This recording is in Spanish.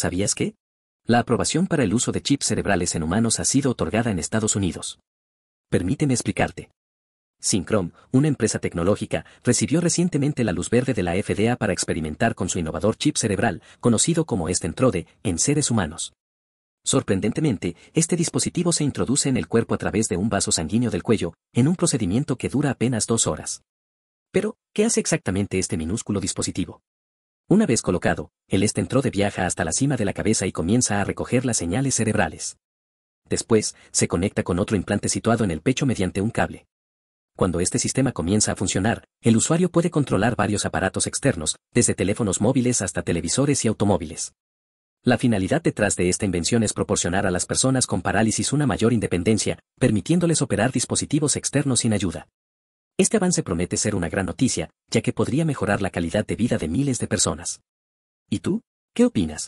¿Sabías qué? La aprobación para el uso de chips cerebrales en humanos ha sido otorgada en Estados Unidos. Permíteme explicarte. Synchrome, una empresa tecnológica, recibió recientemente la luz verde de la FDA para experimentar con su innovador chip cerebral, conocido como Estentrode, en seres humanos. Sorprendentemente, este dispositivo se introduce en el cuerpo a través de un vaso sanguíneo del cuello, en un procedimiento que dura apenas dos horas. Pero, ¿qué hace exactamente este minúsculo dispositivo? Una vez colocado, el este entró de viaja hasta la cima de la cabeza y comienza a recoger las señales cerebrales. Después, se conecta con otro implante situado en el pecho mediante un cable. Cuando este sistema comienza a funcionar, el usuario puede controlar varios aparatos externos, desde teléfonos móviles hasta televisores y automóviles. La finalidad detrás de esta invención es proporcionar a las personas con parálisis una mayor independencia, permitiéndoles operar dispositivos externos sin ayuda. Este avance promete ser una gran noticia, ya que podría mejorar la calidad de vida de miles de personas. ¿Y tú? ¿Qué opinas?